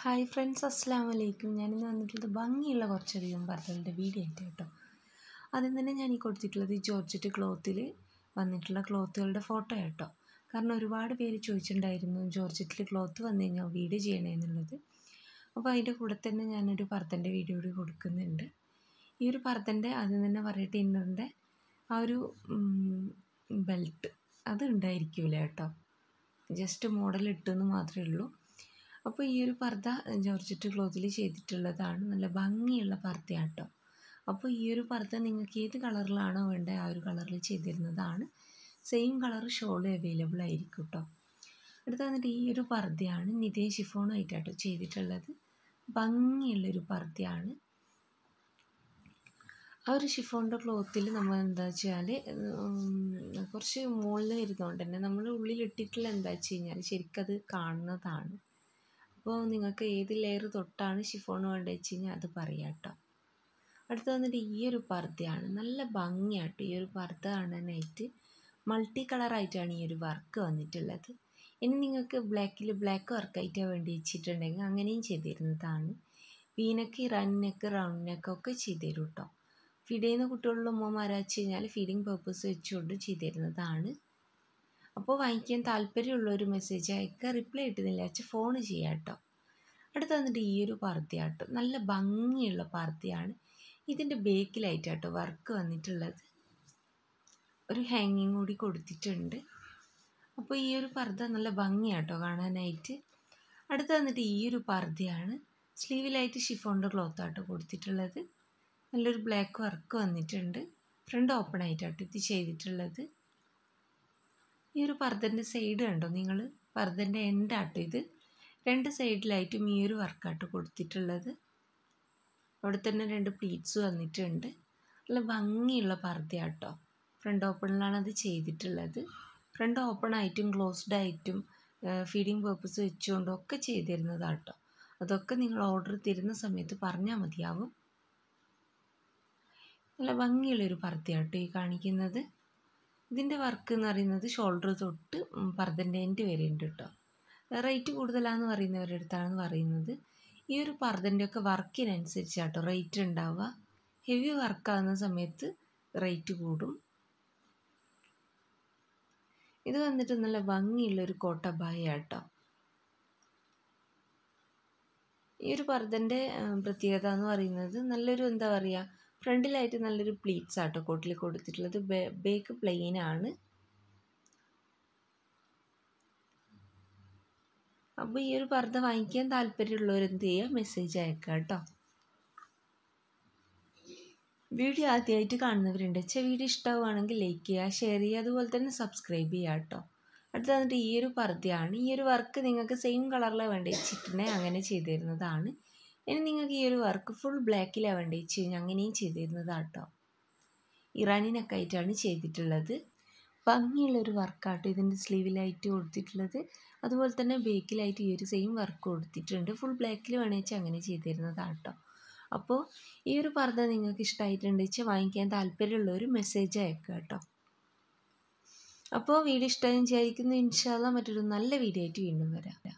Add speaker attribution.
Speaker 1: hi friends അസ്സാം വലൈക്കും ഞാനിന്ന് വന്നിട്ടുള്ളത് ഭംഗിയുള്ള കുറച്ചധികം പർദ്ദകളുടെ വീഡിയോ ആയിട്ട് കേട്ടോ ആദ്യം തന്നെ ഞാൻ ഈ കൊടുത്തിട്ടുള്ളത് ഈ ജോർജറ്റ് ക്ലോത്തിൽ വന്നിട്ടുള്ള ക്ലോത്തുകളുടെ ഫോട്ടോ കേട്ടോ കാരണം ഒരുപാട് പേര് ചോദിച്ചിട്ടുണ്ടായിരുന്നു ജോർജറ്റിൽ ക്ലോത്ത് വന്നു കഴിഞ്ഞാൽ വീഡിയോ ചെയ്യണേ എന്നുള്ളത് അപ്പോൾ അതിൻ്റെ കൂടെ തന്നെ ഞാനൊരു പർദ്ദൻ്റെ വീഡിയോ കൂടി കൊടുക്കുന്നുണ്ട് ഈ ഒരു പർദ്ദൻ്റെ ആദ്യം തന്നെ പറയട്ടെ ഇന്നറിൻ്റെ ആ ഒരു ബെൽറ്റ് അത് ഉണ്ടായിരിക്കില്ല കേട്ടോ ജസ്റ്റ് മോഡൽ ഇട്ടെന്ന് മാത്രമേ ഉള്ളൂ അപ്പോൾ ഈ ഒരു പർദ്ദ ജോർജറ്റ് ക്ലോത്തിൽ ചെയ്തിട്ടുള്ളതാണ് നല്ല ഭംഗിയുള്ള പർദ്ദയാണ് അപ്പോൾ ഈ ഒരു പർദ്ദ നിങ്ങൾക്ക് ഏത് കളറിലാണോ വേണ്ടത് ആ ഒരു കളറിൽ ചെയ്തിരുന്നതാണ് സെയിം കളർ ഷോള് അവൈലബിൾ ആയിരിക്കും കേട്ടോ അടുത്ത് വന്നിട്ട് ഈ ഒരു പർദ്ദയാണ് നിതേ ഷിഫോണായിട്ടാട്ടോ ചെയ്തിട്ടുള്ളത് ഭംഗിയുള്ളൊരു പർദ്ദയാണ് ആ ഒരു ഷിഫോണിൻ്റെ ക്ലോത്തിൽ നമ്മൾ എന്താ വെച്ചാൽ കുറച്ച് മുകളിൽ വരുന്നതുകൊണ്ട് തന്നെ നമ്മൾ ഉള്ളിലിട്ടിട്ടുള്ള എന്താ വെച്ച് കഴിഞ്ഞാൽ ശരിക്കത് കാണുന്നതാണ് അപ്പോൾ നിങ്ങൾക്ക് ഏത് ലെയർ തൊട്ടാണ് ഷിഫോൺ വേണ്ടത് വെച്ച് കഴിഞ്ഞാൽ അത് പറയാം കേട്ടോ അടുത്ത് വന്നിട്ട് ഈ ഒരു പർദ്ദയാണ് നല്ല ഭംഗിയാട്ടോ ഈ ഒരു പർദ്ദ കാണാനായിട്ട് മൾട്ടി കളറായിട്ടാണ് ഈ ഒരു വർക്ക് വന്നിട്ടുള്ളത് ഇനി നിങ്ങൾക്ക് ബ്ലാക്കിൽ ബ്ലാക്ക് വർക്കായിട്ടാണ് വേണ്ടി വെച്ചിട്ടുണ്ടെങ്കിൽ അങ്ങനെയും ചെയ്തിരുന്നതാണ് വീനക്ക് റണ്ണക്ക് നെക്ക് ഒക്കെ ചെയ്തുതരും കേട്ടോ ഫിഡേന്ന് കുട്ടികളുടെ കുട്ടികളിൽ കഴിഞ്ഞാൽ ഫീഡിങ് പർപ്പസ് വെച്ചുകൊണ്ട് ചെയ്തിരുന്നതാണ് അപ്പോൾ വാങ്ങിക്കാൻ ഒരു മെസ്സേജ് അയക്കുക റിപ്ലൈ കിട്ടുന്നില്ല അച്ഛൻ ഫോൺ ചെയ്യാം കേട്ടോ അടുത്ത് വന്നിട്ട് ഈ ഒരു പാർത്തിയാട്ടോ നല്ല ഭംഗിയുള്ള പാർത്തിയാണ് ഇതിൻ്റെ ബേക്കിലായിട്ടാട്ടോ വർക്ക് വന്നിട്ടുള്ളത് ഒരു ഹാങ്ങിങ് കൂടി കൊടുത്തിട്ടുണ്ട് അപ്പോൾ ഈ ഒരു പർദ്ദ നല്ല ഭംഗിയാട്ടോ കാണാനായിട്ട് അടുത്ത് വന്നിട്ട് ഈ ഒരു പർദ്ദയാണ് സ്ലീവിലായിട്ട് ഷിഫോണിൻ്റെ ക്ലോത്ത് ആട്ടോ കൊടുത്തിട്ടുള്ളത് നല്ലൊരു ബ്ലാക്ക് വർക്ക് വന്നിട്ടുണ്ട് ഫ്രണ്ട് ഓപ്പൺ ആയിട്ടാട്ടോ ഇത് ചെയ്തിട്ടുള്ളത് ഈ ഒരു പർദ്ദൻ്റെ സൈഡ് കണ്ടോ നിങ്ങൾ പർദ്ദൻ്റെ എൻഡാട്ടോ ഇത് രണ്ട് സൈഡിലായിട്ടും ഈ ഒരു വർക്കാട്ടോ കൊടുത്തിട്ടുള്ളത് അവിടെ തന്നെ രണ്ട് പ്ലീറ്റ്സ് വന്നിട്ടുണ്ട് നല്ല ഭംഗിയുള്ള പർദ്ദയാട്ടോ ഫ്രണ്ട് ഓപ്പണിലാണ് അത് ചെയ്തിട്ടുള്ളത് ഫ്രണ്ട് ഓപ്പൺ ആയിട്ടും ക്ലോസ്ഡ് ആയിട്ടും ഫീഡിങ് പേർപ്പസ് വെച്ചുകൊണ്ടും ഒക്കെ ചെയ്തിരുന്നതാട്ടോ അതൊക്കെ നിങ്ങൾ ഓർഡർ തരുന്ന സമയത്ത് പറഞ്ഞാൽ മതിയാവും നല്ല ഭംഗിയുള്ളൊരു പർദ്ദയാട്ടോ ഈ കാണിക്കുന്നത് ഇതിൻ്റെ വർക്ക് എന്ന് പറയുന്നത് ഷോൾഡർ തൊട്ട് പർദ്ദൻ്റെ വരെ ഉണ്ട് കേട്ടോ റേറ്റ് കൂടുതലാണെന്ന് പറയുന്നവരുടെ അടുത്താണ് പറയുന്നത് ഈ ഒരു പർദ്ദൻ്റെയൊക്കെ വർക്കിനനുസരിച്ച് കേട്ടോ റേറ്റ് ഉണ്ടാവുക ഹെവി വർക്കാകുന്ന സമയത്ത് റേറ്റ് കൂടും ഇത് വന്നിട്ട് നല്ല ഭംഗിയുള്ളൊരു കോട്ടബായ കേട്ടോ ഈ ഒരു പർദ്ദൻ്റെ പ്രത്യേകത എന്ന് പറയുന്നത് നല്ലൊരു എന്താ പറയുക ഫ്രണ്ടിലായിട്ട് നല്ലൊരു പ്ലീറ്റ്സ് ആട്ടോ കോട്ടിൽ കൊടുത്തിട്ടുള്ളത് ബേക്ക് പ്ലെയിൻ ആണ് അപ്പോൾ ഈ ഒരു പർദ്ദ വാങ്ങിക്കാൻ എന്ത് ചെയ്യുക മെസ്സേജ് അയക്കുക കേട്ടോ വീഡിയോ ആദ്യമായിട്ട് കാണുന്നവരുണ്ട് ചെ വീഡിയോ ഇഷ്ടമാവുകയാണെങ്കിൽ ലൈക്ക് ചെയ്യുക ഷെയർ ചെയ്യുക അതുപോലെ തന്നെ സബ്സ്ക്രൈബ് ചെയ്യുക കേട്ടോ അടുത്ത് തന്നിട്ട് ഈ ഒരു പർദ്ദയാണ് ഈ ഒരു വർക്ക് നിങ്ങൾക്ക് സെയിം കളറിലാണ് വേണ്ട ചിറ്റിനെ അങ്ങനെ ചെയ്തിരുന്നതാണ് ഇനി നിങ്ങൾക്ക് ഈ ഒരു വർക്ക് ഫുൾ ബ്ലാക്കിലാണ് വേണ്ടി ചെയ്യും അങ്ങനെയും കേട്ടോ ഇറാനിനൊക്കെ ആയിട്ടാണ് ചെയ്തിട്ടുള്ളത് ഭംഗിയുള്ളൊരു വർക്കാട്ടോ ഇതിൻ്റെ സ്ലീവിലായിട്ട് കൊടുത്തിട്ടുള്ളത് അതുപോലെ തന്നെ ബേക്കിലായിട്ട് ഈ ഒരു സെയിം വർക്ക് കൊടുത്തിട്ടുണ്ട് ഫുൾ ബ്ലാക്കിൽ വേണമെന്ന് വെച്ചാൽ അങ്ങനെ കേട്ടോ അപ്പോൾ ഈ ഒരു പർദ്ദ നിങ്ങൾക്ക് ഇഷ്ടമായിട്ടുണ്ട് വെച്ചാൽ വാങ്ങിക്കാൻ താല്പര്യമുള്ള ഒരു മെസ്സേജ് അയക്കുക കേട്ടോ അപ്പോൾ വീഡിയോ ഇഷ്ടമായി വിചാരിക്കുന്നു ഇൻഷാല്ല മറ്റൊരു നല്ല വീഡിയോ ആയിട്ട് വീണ്ടും വരാം